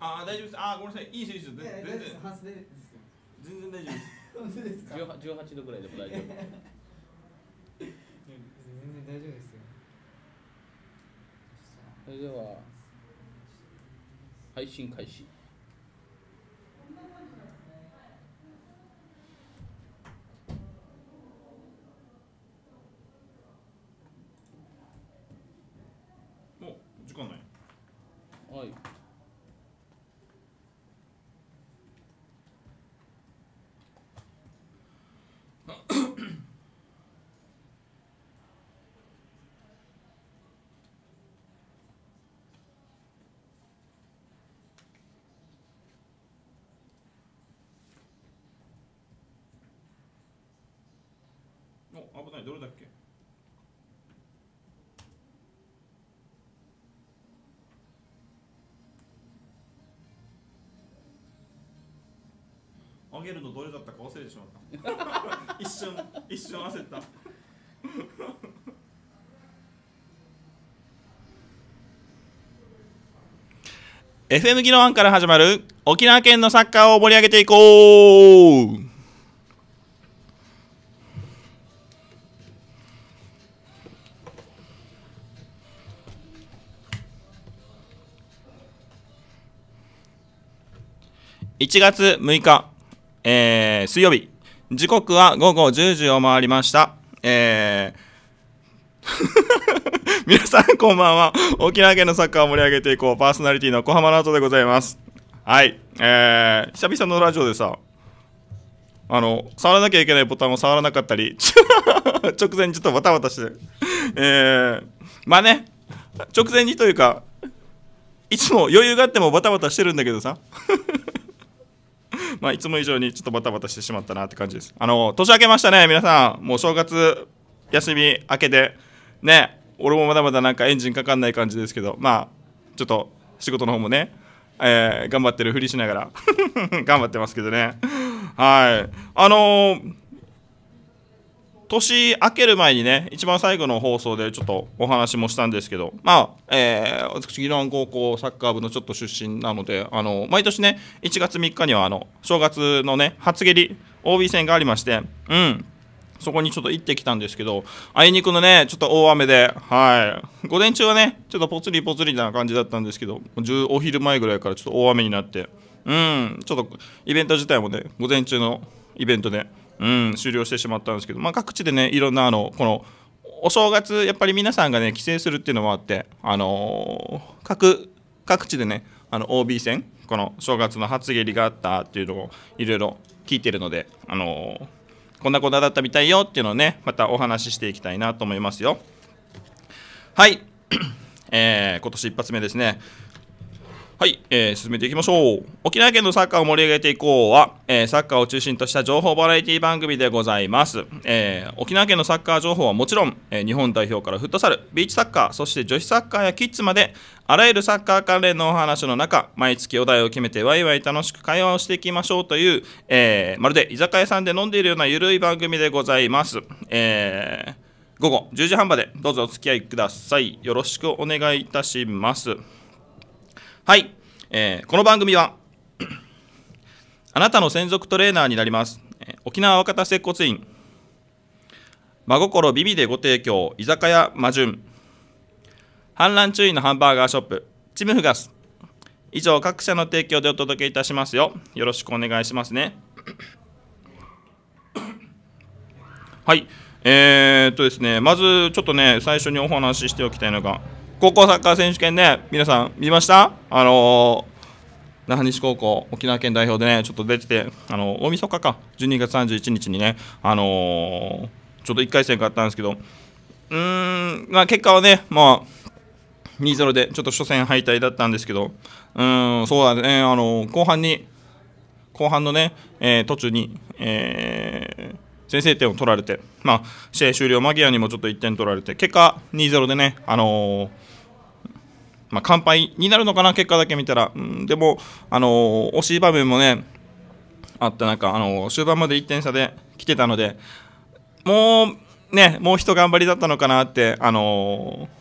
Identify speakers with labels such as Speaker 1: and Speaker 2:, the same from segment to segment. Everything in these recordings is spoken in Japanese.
Speaker 1: あ大丈夫ですあごめんなさいいいですいいです全然全然大丈夫です本当ですか18度ぐらいでも大丈夫全然大丈夫ですよそれでは配信開始何どれだっけあげるのどれだったか忘れてしまった 一瞬一瞬焦った FM 技能班から始まる沖縄県のサッカーを盛り上げていこう1月6日、えー、水曜日、時刻は午後10時を回りました。えー 皆さんこんばんは。沖縄県のサッカーを盛り上げていこう。パーソナリティの小浜直人でございます。はい。えー、久々のラジオでさ、あの、触らなきゃいけないボタンを触らなかったり、直前にちょっとバタバタして、えー、まあね、直前にというか、いつも余裕があってもバタバタしてるんだけどさ。まあ、いつも以上にちょっとバタバタしてしまったなって感じです。あの、年明けましたね、皆さん。もう正月休み明けで、ね、俺もまだまだなんかエンジンかかんない感じですけど、まあ、ちょっと仕事の方もね、えー、頑張ってるふりしながら 頑張ってますけどね。はい。あのー年明ける前にね、一番最後の放送でちょっとお話もしたんですけど、まあ、えー、私、宜野湾高校サッカー部のちょっと出身なので、あの、毎年ね、1月3日には、あの、正月のね、初蹴り、OB 戦がありまして、うん。そこにちょっと行ってきたんですけど、あいにくのね、ちょっと大雨で、はい。午前中はね、ちょっとぽつりぽつりな感じだったんですけど、お昼前ぐらいからちょっと大雨になって、うん、ちょっとイベント自体もね、午前中のイベントで、うん、終了してしまったんですけど、まあ、各地でねいろんなあのこのお正月やっぱり皆さんがね帰省するっていうのもあって、あのー、各各地でねあの OB 戦この正月の初蹴りがあったっていうのをいろいろ聞いてるので、あのー、こんなことだったみたいよっていうのをねまたお話ししていきたいなと思いますよ。はい、えー、今年一発目ですねはい、えー、進めていきましょう。沖縄県のサッカーを盛り上げていこうは、えー、サッカーを中心とした情報バラエティ番組でございます。えー、沖縄県のサッカー情報はもちろん、えー、日本代表からフットサル、ビーチサッカー、そして女子サッカーやキッズまで、あらゆるサッカー関連のお話の中、毎月お題を決めてワイワイ楽しく会話をしていきましょうという、えー、まるで居酒屋さんで飲んでいるようなゆるい番組でございます。えー、午後10時半までどうぞお付き合いください。よろしくお願いいたします。はい、えー、この番組は あなたの専属トレーナーになります、え沖縄若田接骨院真心ビビでご提供居酒屋魔順氾濫注意のハンバーガーショップチムフガス以上各社の提供でお届けいたしますよよろしくお願いしますねはいえー、っとですねまずちょっとね最初にお話ししておきたいのが高校サッカー選手権ね、皆さん見ましたあのー、那覇西高校、沖縄県代表でね、ちょっと出てて、あのー、大晦日か、12月31日にね、あのー、ちょっと1回戦があったんですけど、うーん、まあ、結果はね、まあ、2-0で、ちょっと初戦敗退だったんですけど、うん、そうだね、あの後半に、後半のね、え途中に、え先制点を取られて、まあ、試合終了間際にもちょっと1点取られて、結果2-0でね、あのーまあ、乾杯になるのかな、結果だけ見たら。うん、でも、あのー、惜しい場面もね、あっんか、あのー、終盤まで1点差で来てたので、もう、ね、もうひと頑張りだったのかなって、あのー、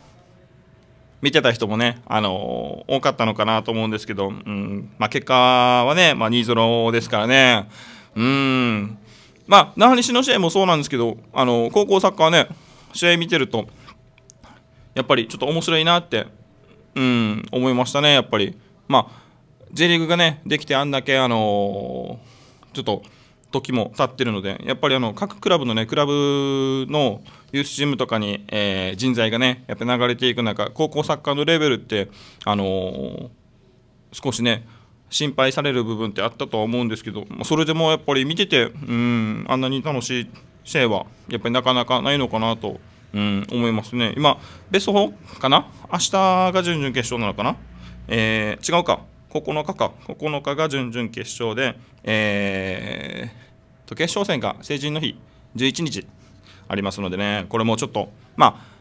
Speaker 1: 見てた人もね、あの多かったのかなと思うんですけど、うんまあ、結果はね、まあ、2-0ですからね、うん、まあ、那覇西の試合もそうなんですけど、あの高校サッカーね、試合見てると、やっぱりちょっと面白いなってうん、思いましたね、やっぱり。まあ、J リーグがね、できてあんだけ、あのー、ちょっと、時も経ってるので、やっぱりあの各クラブのね、クラブのユースチームとかに、えー、人材がね、やっぱ流れていく中、高校サッカーのレベルって、あのー、少しね、心配される部分ってあったとは思うんですけど、それでもやっぱり見てて、うん、あんなに楽しい試合は、やっぱりなかなかないのかなとうん、思いますね。今、ベスト4かな明日が準々決勝なのかな、えー、違うか。9日か。9日が準々決勝で、えー、と決勝戦が成人の日、11日ありますのでね、これもちょっと、まあ、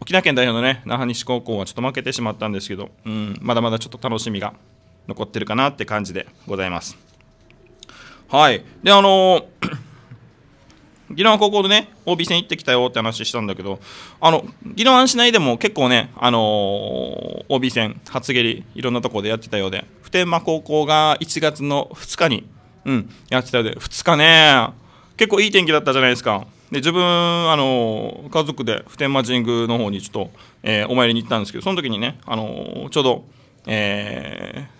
Speaker 1: 沖縄県代表のね、那覇西高校はちょっと負けてしまったんですけど、うん、まだまだちょっと楽しみが残ってるかなって感じでございます。はい。で、あのー宜野湾高校でね OB 戦行ってきたよって話したんだけどあの宜野湾市内でも結構ね、あのー、OB 戦初蹴りいろんなとこでやってたようで普天間高校が1月の2日に、うん、やってたようで2日ね結構いい天気だったじゃないですか。で自分、あのー、家族で普天間神宮の方にちょっと、えー、お参りに行ったんですけどその時にね、あのー、ちょうど、えー、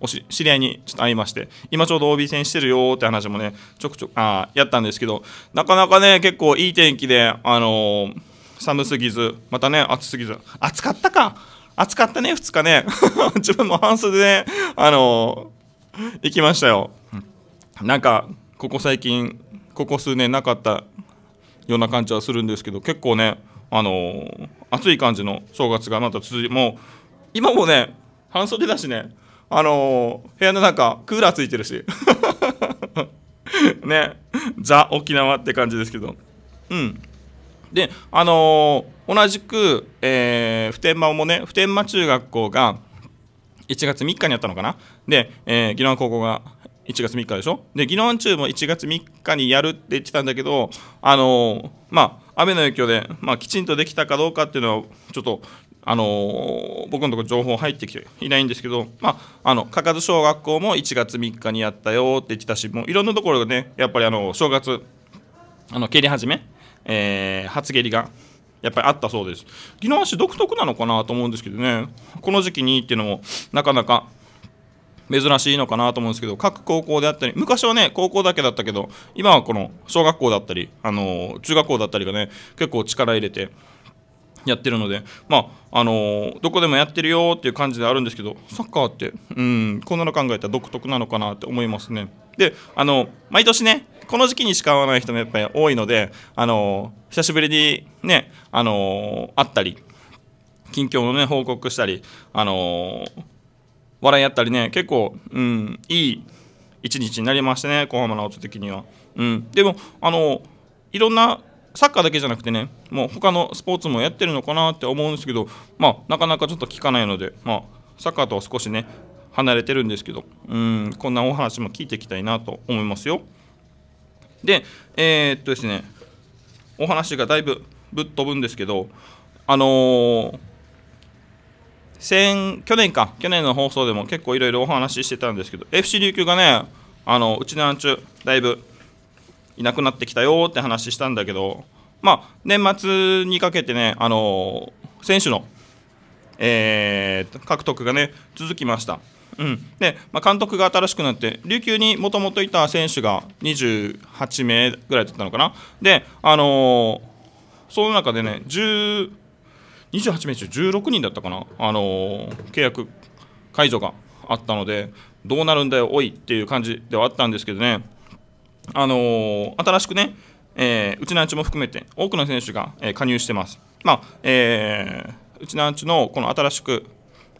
Speaker 1: おし知り合いにちょっと会いまして、今ちょうど OB 戦してるよって話もね、ちょくちょく、あやったんですけど、なかなかね、結構いい天気で、あのー、寒すぎず、またね、暑すぎず、暑かったか暑かったね、2日ね。自分も半袖でね、あのー、行きましたよ。なんか、ここ最近、ここ数年なかったような感じはするんですけど、結構ね、あのー、暑い感じの正月がまた続いもう、今もね、半袖だしね、あのー、部屋の中クーラーついてるし ねザ沖縄って感じですけどうんであのー、同じく、えー、普天間もね普天間中学校が1月3日にあったのかなで、えー、宜野湾高校が1月3日でしょで宜野湾中も1月3日にやるって言ってたんだけどあのー、まあ雨の影響で、まあ、きちんとできたかどうかっていうのはちょっとあのー、僕のところ情報入ってきていないんですけど、まあ、あのかかず小学校も1月3日にやったよって言ってたしもういろんなところがねやっぱりあの正月あの蹴り始め、えー、初蹴りがやっぱりあったそうです宜野湾市独特なのかなと思うんですけどねこの時期にっていうのもなかなか珍しいのかなと思うんですけど各高校であったり昔はね高校だけだったけど今はこの小学校だったり、あのー、中学校だったりがね結構力入れてやってるので、まああのー、どこでもやってるよっていう感じであるんですけどサッカーってうんこんなの考えたら独特なのかなって思いますね。であの毎年ねこの時期にしか会わない人もやっぱり多いので、あのー、久しぶりにね、あのー、会ったり近況のね報告したり、あの笑いあったりね結構、うん、いい一日になりましたね小浜直人的には。うん、でもあのいろんなサッカーだけじゃなくてね、もう他のスポーツもやってるのかなって思うんですけど、まあ、なかなかちょっと聞かないので、まあ、サッカーとは少しね、離れてるんですけど、うん、こんなお話も聞いていきたいなと思いますよ。で、えー、っとですね、お話がだいぶぶっ飛ぶんですけど、あのー、先去年か、去年の放送でも結構いろいろお話ししてたんですけど、FC 琉球がね、あのうちのアンチュ、だいぶいなくなってきたよって話したんだけど、まあ、年末にかけてね、あの選手の、えー、獲得がね、続きました。うん、で、まあ、監督が新しくなって、琉球にもともといた選手が28名ぐらいだったのかな。で、あのー、その中でね、28名中16人だったかな、あのー、契約解除があったので、どうなるんだよ、おいっていう感じではあったんですけどね。あのー、新しくね、えー、のうちも含めて多くの選手が、えー、加入してます。まあえー、内南ちのこの新しく、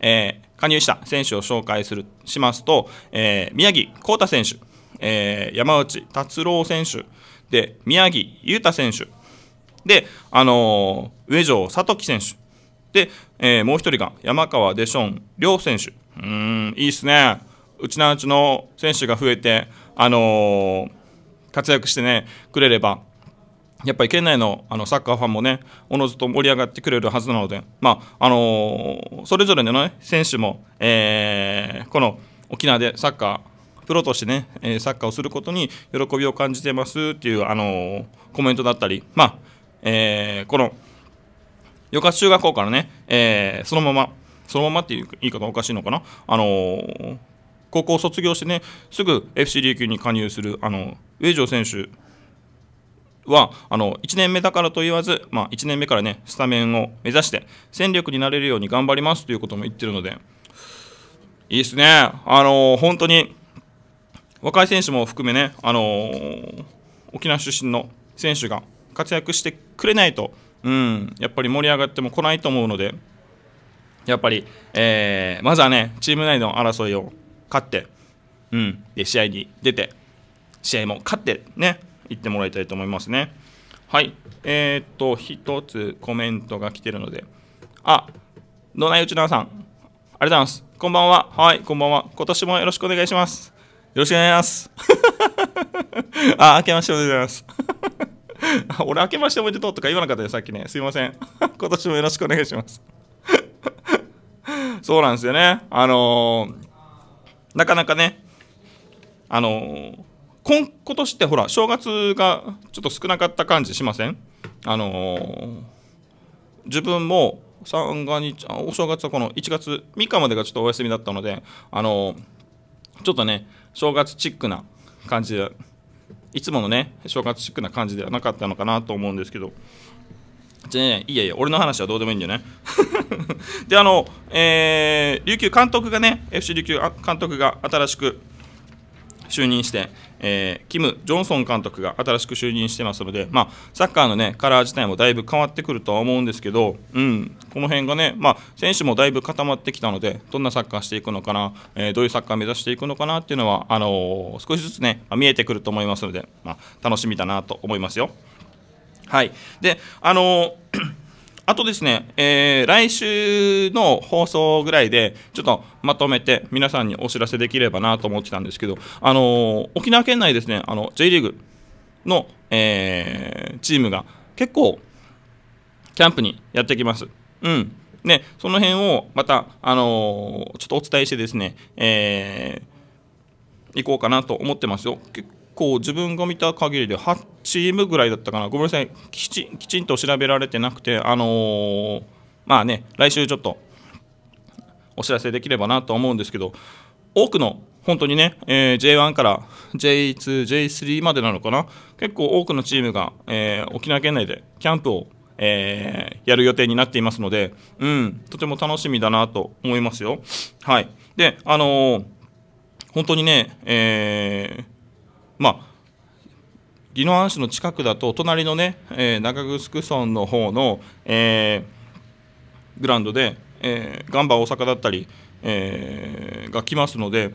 Speaker 1: えー、加入した選手を紹介するしますと、えー、宮城幸太選手、えー、山内達郎選手で宮城裕太選手で、あのー、上条聡き選手で、えー、もう1人が山川デション両選手うんいいっすねうちなうちの選手が増えて、あのー、活躍してねくれればやっぱり県内のあのサッカーファンもね、おのずと盛り上がってくれるはずなので、まああのー、それぞれの、ね、選手も、えー、この沖縄でサッカー、プロとしてね、えサッカーをすることに喜びを感じてますっていう、あのー、コメントだったり、まあえこの与勝中学校からね、えそのまま、そのままっていう言い方おかしいのかな、あの高校卒業してねすぐ FC 琉球に加入するあの上条選手はあの1年目だからと言わず、まあ、1年目からねスタメンを目指して戦力になれるように頑張りますということも言ってるのでいいですね、あの本当に若い選手も含めね、あの沖縄出身の選手が活躍してくれないと、うん、やっぱり盛り上がっても来ないと思うのでやっぱり、えー、まずはねチーム内の争いを勝って、うん、で試合に出て、試合も勝ってね、行ってもらいたいと思いますね。はい、えー、っと、1つコメントが来てるので、あ、どない内縄さん、ありがとうございます。こんばんは。はい、こんばんは。今年もよろしくお願いします。よろしくお願いします。あ、明けましておめでとうございます。俺、明けましておめでとうとか言わなかったよ、さっきね。すいません。今年もよろしくお願いします。そうなんですよね。あのー、なかなかね、あのー、今今年ってほら、正月がちょっと少なかった感じしませんあのー、自分も三が日お正月はこの1月3日までがちょっとお休みだったので、あのー、ちょっとね、正月チックな感じで、いつものね、正月チックな感じではなかったのかなと思うんですけど、ね、いやいや、俺の話はどうでもいいんだよね。で、あの、えー、琉球監督がね、FC 琉球監督が新しく就任して、えー、キム・ジョンソン監督が新しく就任してますので、まあ、サッカーの、ね、カラー自体もだいぶ変わってくるとは思うんですけど、うん、この辺がね、まあ、選手もだいぶ固まってきたので、どんなサッカーしていくのかな、えー、どういうサッカー目指していくのかなっていうのは、あのー、少しずつね、見えてくると思いますので、まあ、楽しみだなと思いますよ。はい、であの あとですね、えー、来週の放送ぐらいで、ちょっとまとめて皆さんにお知らせできればなと思ってたんですけど、あの沖縄県内ですね、あの J リーグの、えー、チームが結構、キャンプにやってきます。うん。ね、その辺をまた、あのー、ちょっとお伝えしてですね、えー行こうかなと思ってますよ。構自分が見た限りで8チームぐらいだったかなごめんなさいきちきちんと調べられてなくてあのー、まあね来週ちょっとお知らせできればなと思うんですけど多くの本当にね、えー、J1 から J2、J3 までなのかな結構多くのチームが、えー、沖縄県内でキャンプを、えー、やる予定になっていますので、うん、とても楽しみだなと思いますよ。はい、で、あのー、本当にね、えーまあ宜野湾市の近くだと隣のね、えー、中城村の方の、えー、グラウンドで、えー、ガンバ大阪だったり、えー、が来ますので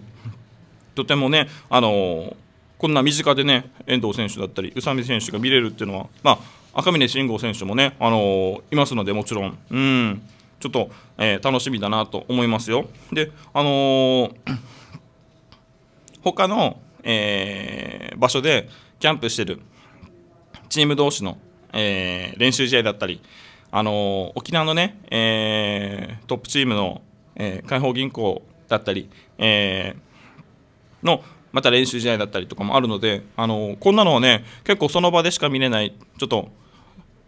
Speaker 1: とてもね、あのー、こんな身近でね遠藤選手だったり宇佐美選手が見れるっていうのは、まあ、赤嶺慎吾選手もね、あのいますのでもちろん。うんちょっと、え楽しみだなと思いますよ。で、あの他のえー、場所でキャンプしてるチーム同士の、えー、練習試合だったり、あのー、沖縄のね、えトップチームの、え開放銀行だったり、えのまた練習試合だったりとかもあるので、あのこんなのはね結構その場でしか見れないちょっと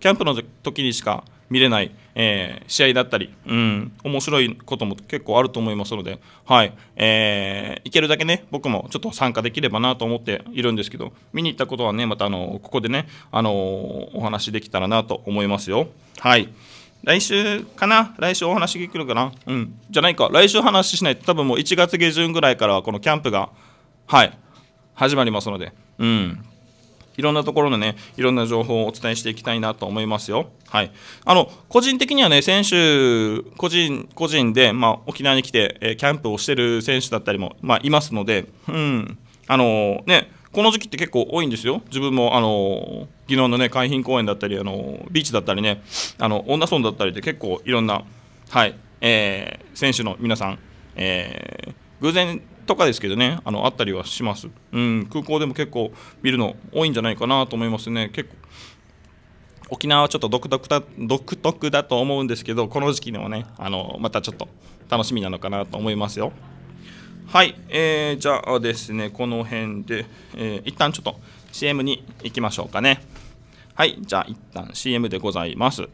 Speaker 1: キャンプの時にしか見れない、えー、試合だったり、うん、面白いことも結構あると思いますので、はいえー、いけるだけね、僕もちょっと参加できればなと思っているんですけど、見に行ったことはね、またあのここでね、あのお話できたらなと思いますよ。はい来週かな来週お話できるかなうん。じゃないか。来週話しないと多分もう1月下旬ぐらいからはこのキャンプが、はい、始まりますので。うん。いろんなところのね、いろんな情報をお伝えしていきたいなと思いますよ。はい。あの、個人的にはね、選手、個人、個人で、まあ、沖縄に来て、えキャンプをしてる選手だったりも、まあ、いますので、うん。あのー、ね、この時期って結構多いんですよ。自分も、あのー、技のね、海浜公園だったり、あのー、ビーチだったりね、あの、女村だったりで結構いろんな、はい、えー、選手の皆さん、えー、偶然とかですけどねあのあったりはします、うん、空港でも結構見るの多いんじゃないかなと思いますね結構沖縄はちょっと独特だ独特だと思うんですけどこの時期でもねあのまたちょっと楽しみなのかなと思いますよはい、えー、じゃあですねこの辺で、えー、一旦ちょっと CM に行きましょうかねはいじゃあ一旦 CM でございます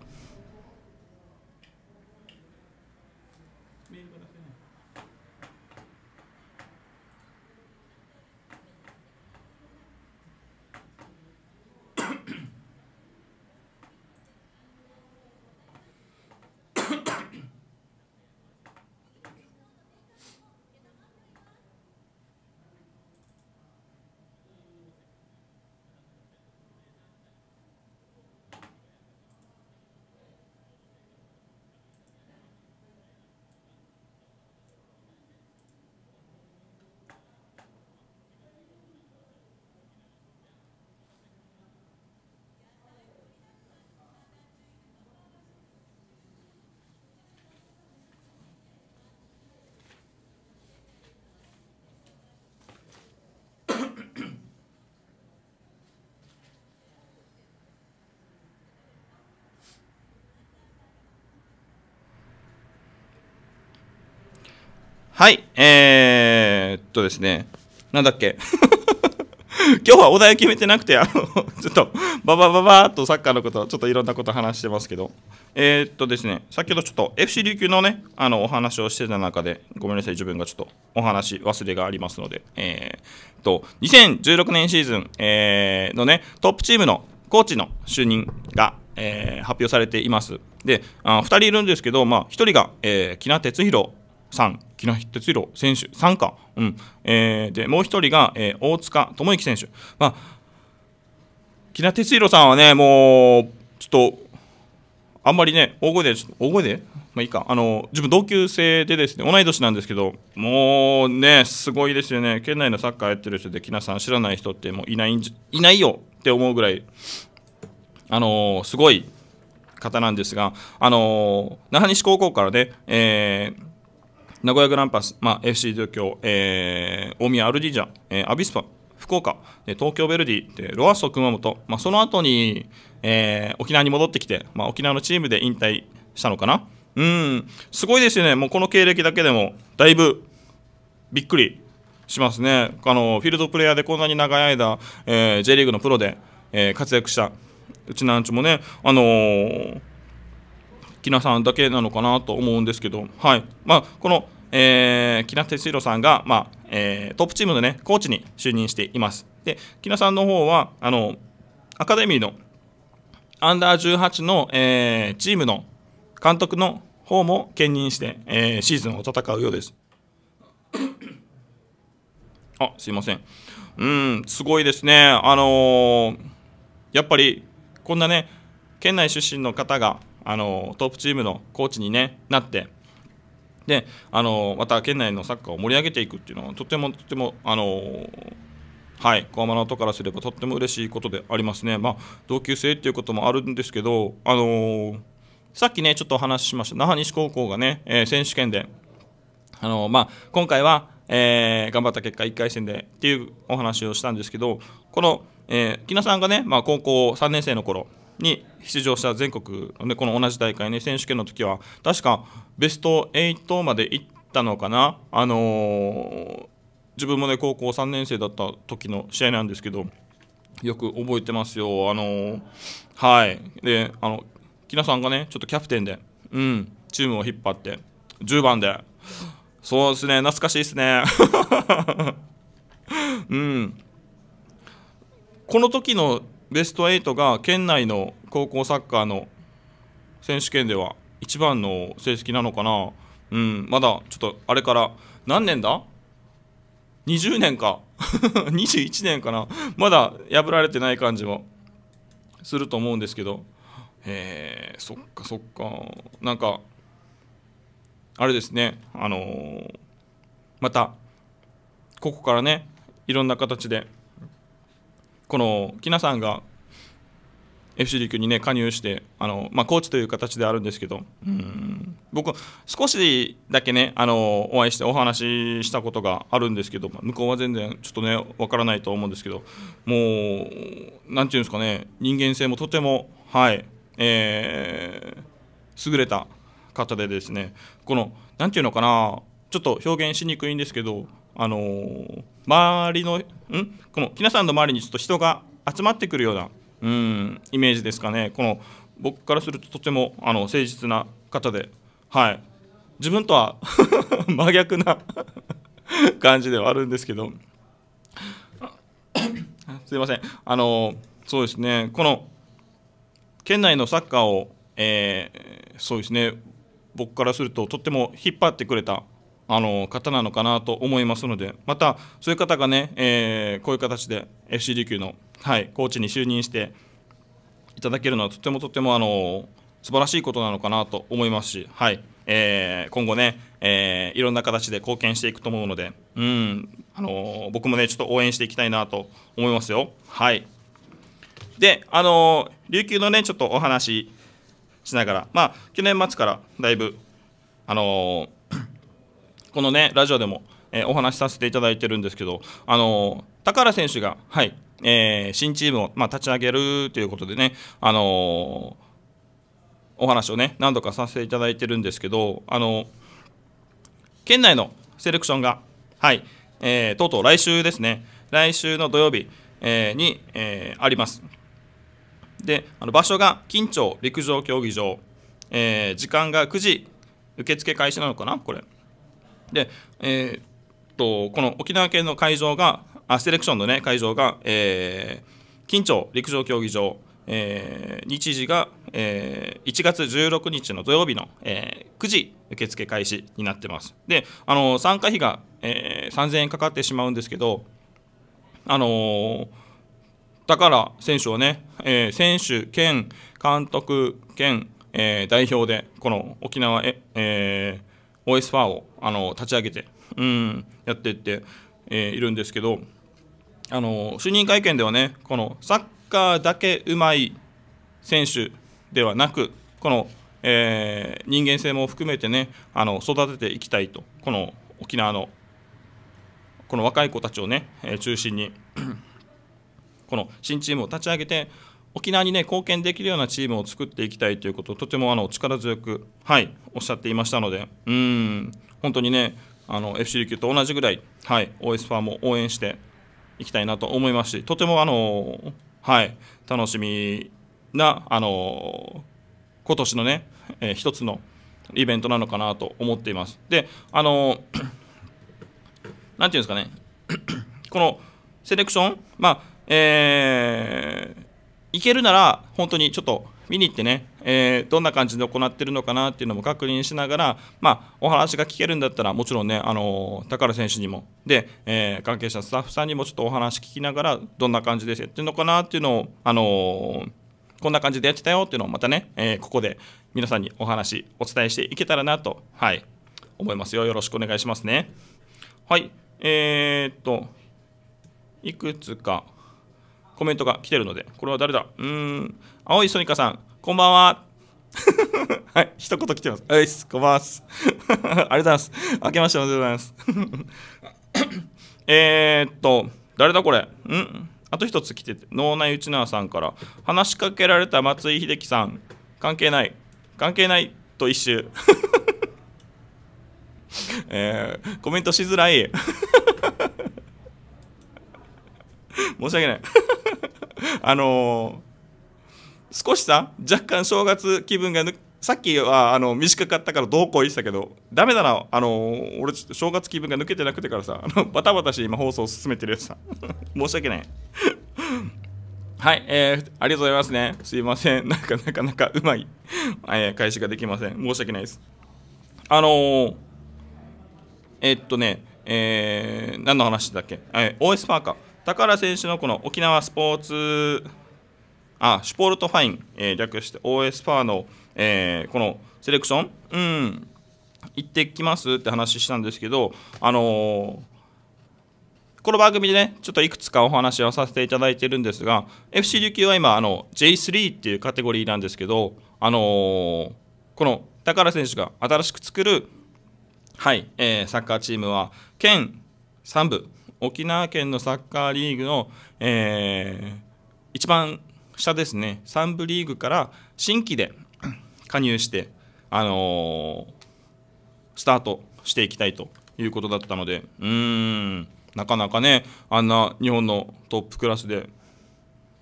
Speaker 1: はい、えー、っとですね、なんだっけ。今日はお題決めてなくて、あの、ちょっと、ばばばばーっとサッカーのこと、ちょっといろんなこと話してますけど、えー、っとですね、先ほどちょっと FC 琉球のね、あの、お話をしてた中で、ごめんなさい、自分がちょっとお話忘れがありますので、えー、っと、2016年シーズン、えー、のね、トップチームのコーチの就任が、えー、発表されています。で、あ2人いるんですけど、まあ、1人が、えー、木名哲弘さん、木下哲郎選手3加、うんえー、でもう1人が、えー、大塚智之選手、まあ、木下哲郎さんはね、もうちょっとあんまりね、大声で、大声で、まあいいか、あの自分、同級生でですね、同い年なんですけど、もうね、すごいですよね、県内のサッカーやってる人で、木下さん知らない人ってもういないんいないよって思うぐらい、あのー、すごい方なんですが、あのー、那覇西高校からね、えー名古屋グランパス、まあ、FC 東京、えー、大宮アルディージャ、えー、アビスパ、福岡、で東京ヴェルディ、でロアッソ熊本、まあ、その後に、えー、沖縄に戻ってきて、まあ、沖縄のチームで引退したのかな。うん、すごいですよね、もうこの経歴だけでも、だいぶびっくりしますね、あのフィールドプレーヤーでこんなに長い間、えー、J リーグのプロで、えー、活躍したうちなんちもね、あのー、きなさんだけなのかなと思うんですけど、はいまあ、この、えー、木名哲弘さんが、まあえー、トップチームの、ね、コーチに就任しています。で木名さんの方はあのアカデミーのアンダー18の、えー、チームの監督の方も兼任して、えー、シーズンを戦うようです。あすいません。うん、すごいですね。あのー、やっぱりこんなね、県内出身の方があのトップチームのコーチに、ね、なってであのまた県内のサッカーを盛り上げていくっていうのはとてもとてもあのはい、小浜の音からすればとっても嬉しいことでありますね、まあ、同級生っていうこともあるんですけど、あのー、さっきね、ちょっとお話ししました、那覇西高校がね、えー、選手権で、あのー、まあ、今回は、えー、頑張った結果、1回戦でっていうお話をしたんですけど、この、えー、木野さんがね、まあ、高校3年生の頃に出場した全国でこの同じ大会ね選手権の時は確かベスト8まで行ったのかなあのー、自分もね高校3年生だった時の試合なんですけどよく覚えてますよあのー、はいであの木名さんがねちょっとキャプテンでうんチームを引っ張って10番でそうですね懐かしいですね うんこの時のベスト8が県内の高校サッカーの選手権では一番の成績なのかな、うん、まだちょっとあれから何年だ20年か21 年かなまだ破られてない感じもすると思うんですけどへえそっかそっかなんかあれですねあのー、またここからねいろんな形でこのきなさんが FC 陸にね加入してあの、まあ、コーチという形であるんですけどうん僕少しだけねあのお会いしてお話ししたことがあるんですけど、まあ、向こうは全然ちょっとねわからないと思うんですけどもう何て言うんですかね人間性もとてもはいえー、優れた方でですねこの何て言うのかなちょっと表現しにくいんですけどあのー、周りのんこの木名さんの周りにちょっと人が集まってくるようなうんイメージですかねこの僕からするととてもあの誠実な方で、はい、自分とは 真逆な 感じではあるんですけどすいませんあのそうですねこの県内のサッカーを、えー、そうですね僕からするととっても引っ張ってくれたあの方なのかなと思いますので、またそういう方がね、えー、こういう形で FC 琉球の、はい、コーチに就任していただけるのは、とてもとてもあの素晴らしいことなのかなと思いますし、はいえー、今後ね、えー、いろんな形で貢献していくと思うので、うんあの僕もね、ちょっと応援していきたいなと思いますよ。はいで、あの琉球のね、ちょっとお話しながら、まあ、去年末からだいぶ、あのこのねラジオでも、えー、お話しさせていただいてるんですけど、あのー、高原選手が、はいえー、新チームを、まあ、立ち上げるということでね、あのお話をね何度かさせていただいてるんですけど、あの県内のセレクションが、はいえとうとう来週ですね来週の土曜日、えに、えあります。であの場所が金町陸上競技場、え時間が9時受付開始なのかなこれ。で、えー、っとこの沖縄県の会場があセレクションの、ね、会場が、えー、近町陸上競技場、えー、日時が、えー、1月16日の土曜日の、えー、9時受付開始になってます。であの参加費が、えー、3000円かかってしまうんですけど、あのー、だから選手をね、えー、選手兼監督兼、えー、代表でこの沖縄え、えー、OS ファーをあの立ち上げて、うん、やっていって、えー、いるんですけどあの就任会見ではねこのサッカーだけうまい選手ではなくこの、えー、人間性も含めてねあの育てていきたいとこの沖縄のこの若い子たちをね、え中心に この新チームを立ち上げて沖縄にね貢献できるようなチームを作っていきたいということをとてもあの力強くはいおっしゃっていましたのでうん本当にね、あの FC 琉球と同じぐらい、はい、OS ファンも応援していきたいなと思いますし、とてもあのはい、楽しみな、あのー、今年のね、えー、一つのイベントなのかなと思っています。で、あのなんていうんですかね、このセレクション、まあ、えー、いけるなら、本当にちょっと、見に行ってね、えー、どんな感じで行ってるのかなっていうのも確認しながら、まあ、お話が聞けるんだったらもちろんね、あの高原選手にもで、えー、関係者スタッフさんにもちょっとお話聞きながらどんな感じでやってるのかなっていうのを、あのこんな感じでやってたよっていうのをまたね、えー、ここで皆さんにお話お伝えしていけたらなと、はい、思いますよ。よろしくお願いしますね。はい、えー、っと、いくつかコメントが来てるので、これは誰だうーん、青いソニカさん、こんばんは。はい、一言来てます。はい、すこんばんは。ありがとうございます。あけましておめでとうございます。えっと、誰だこれんあと一つ来てて、脳内内縄さんから、話しかけられた松井秀喜さん、関係ない、関係ないと一周。えー、コメントしづらい。申し訳ない。あのー少しさ若干正月気分がさっきはあの短かったからどうこう言ってたけどダメだなあの俺ちょっと正月気分が抜けてなくてからさあのバタバタして今放送を進めてるやつさ 申し訳ないはい、えー、ありがとうございますねすいませんなかなかなかうまい、えー、返しができません申し訳ないですあのー、えー、っとねえー、何の話だっけ、えー、OS パーカー高原選手のこの沖縄スポーツあシュポールトファイン、えー、略して OS ファーの、えー、このセレクション、うん、行ってきますって話したんですけど、あのー、この番組でね、ちょっといくつかお話をさせていただいてるんですが、FC 琉球は今、あの J3 っていうカテゴリーなんですけど、あのー、この高原選手が新しく作る、はいえー、サッカーチームは、県3部、沖縄県のサッカーリーグの、えー、一番下ですね3部リーグから新規で加入して、あのー、スタートしていきたいということだったのでうーんなかなかねあんな日本のトップクラスで、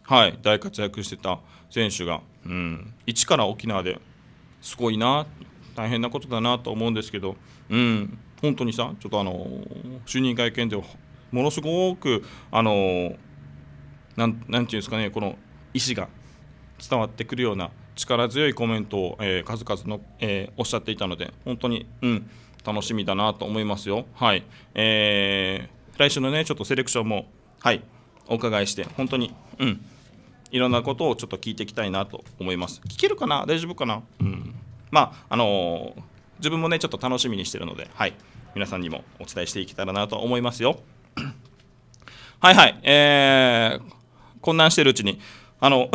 Speaker 1: はい、大活躍してた選手がうん一から沖縄ですごいな大変なことだなと思うんですけどうん本当にさちょっとあのー、就任会見でものすごくあのー、なんていうんですかねこの意思が伝わってくるような力強いコメントを、えー、数々の、えー、おっしゃっていたので本当に、うん、楽しみだなと思いますよ。はいえー、来週のねちょっとセレクションも、はい、お伺いして本当に、うん、いろんなことをちょっと聞いていきたいなと思います。聞けるかな大丈夫かな、うん、まああのー、自分もねちょっと楽しみにしてるので、はい、皆さんにもお伝えしていけたらなと思いますよ。はいはい、えー、混乱してるうちにあの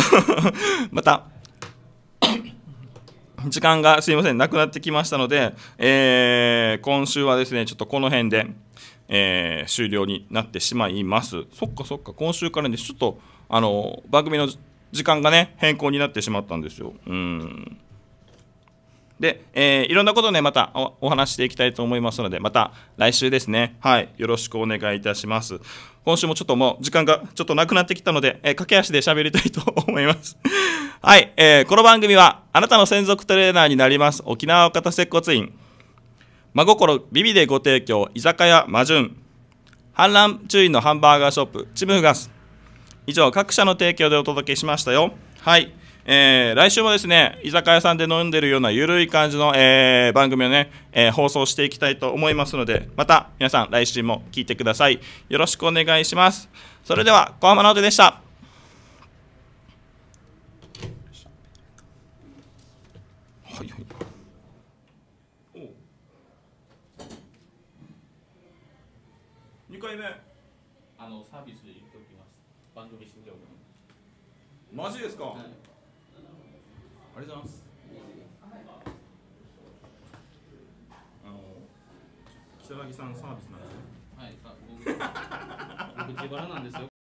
Speaker 1: また時間がすいませんなくなってきましたので、えー、今週はですねちょっとこの辺で、えー、終了になってしまいますそっかそっか今週からねちょっとあの番組の時間がね変更になってしまったんですようんで、えー、いろんなことね、またお話していきたいと思いますので、また来週ですね、はい、よろしくお願いいたします。今週もちょっともう時間がちょっとなくなってきたので、えー、駆け足で喋りたいと思います。はい、えー、この番組は、あなたの専属トレーナーになります、沖縄岡田接骨院、真心ビビでご提供、居酒屋魔順、反乱注意のハンバーガーショップ、チムフガス、以上各社の提供でお届けしましたよ。はい。えー、来週もですね、居酒屋さんで飲んでるようなゆるい感じの、えー、番組をね、えー、放送していきたいと思いますので、また皆さん来週も聞いてください。よろしくお願いします。それでは、小浜直人でした。は回目あのサービスで言っておきます番組終了後マジですか、はいありがとうございます。あの木更木さんサービスなんですよ。はい、さ僕僕自腹なんですよ。